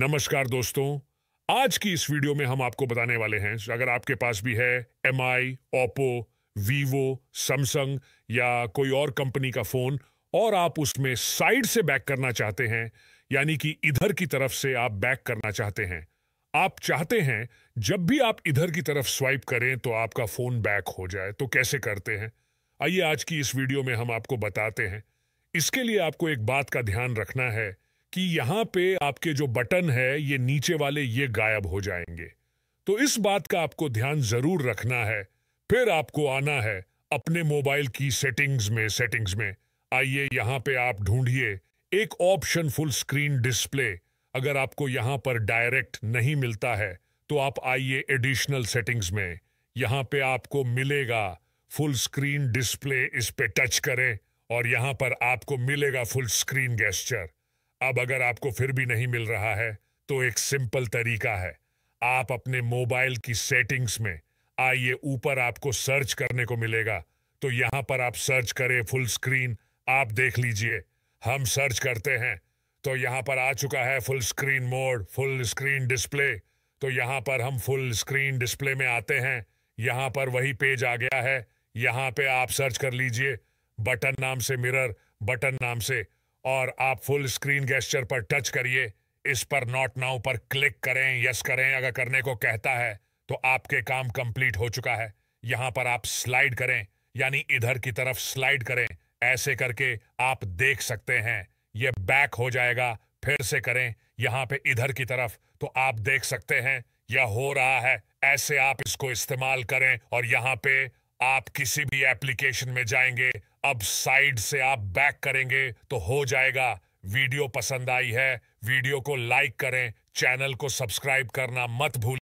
नमस्कार दोस्तों आज की इस वीडियो में हम आपको बताने वाले हैं अगर आपके पास भी है M I Oppo Vivo Samsung या कोई और कंपनी का फ़ोन और आप उसमें साइड से बैक करना चाहते हैं यानी कि इधर की तरफ से आप बैक करना चाहते हैं आप चाहते हैं जब भी आप इधर की तरफ स्वाइप करें तो आपका फ़ोन बैक हो जाए तो कैसे करते हैं आइए आज की इस वीडियो में हम आपको बताते हैं इसके लिए आपको एक बात का ध्यान रखना है कि यहाँ पे आपके जो बटन है ये नीचे वाले ये गायब हो जाएंगे तो इस बात का आपको ध्यान जरूर रखना है फिर आपको आना है अपने मोबाइल की सेटिंग्स में सेटिंग्स में आइए यहां पे आप ढूंढिए एक ऑप्शन फुल स्क्रीन डिस्प्ले अगर आपको यहाँ पर डायरेक्ट नहीं मिलता है तो आप आइए एडिशनल सेटिंग्स में यहाँ पे आपको मिलेगा फुल स्क्रीन डिस्प्ले इस पे टच करें और यहाँ पर आपको मिलेगा फुल स्क्रीन गेस्चर अब अगर आपको फिर भी नहीं मिल रहा है तो एक सिंपल तरीका है आप अपने मोबाइल की सेटिंग्स में आइए ऊपर आपको सर्च करने को मिलेगा तो यहां पर आप सर्च करें फुल स्क्रीन आप देख लीजिए हम सर्च करते हैं तो यहां पर आ चुका है full screen mode full screen display तो यहां पर हम फुल स्क्रीन डिस्प्ले में आते हैं यहां पर वही पेज आ गया है यहां पे आप सर्च कर लीजिए बटन नाम से मिरर बटन नाम से और आप फुल स्क्रीन गेस्टर पर टच करिए इस पर नॉट नाउ पर क्लिक करें यस करें अगर करने को कहता है तो आपके काम कंप्लीट हो चुका है यहां पर आप स्लाइड करें यानी इधर की तरफ स्लाइड करें ऐसे करके आप देख सकते हैं ये बैक हो जाएगा फिर से करें यहां पे इधर की तरफ तो आप देख सकते हैं यह हो रहा है ऐसे आप इसको इस्तेमाल करें और यहां पे आप किसी भी एप्लीकेशन में जाएंगे अब साइड से आप बैक करेंगे तो हो जाएगा वीडियो पसंद आई है वीडियो को लाइक करें चैनल को सब्सक्राइब करना मत भूल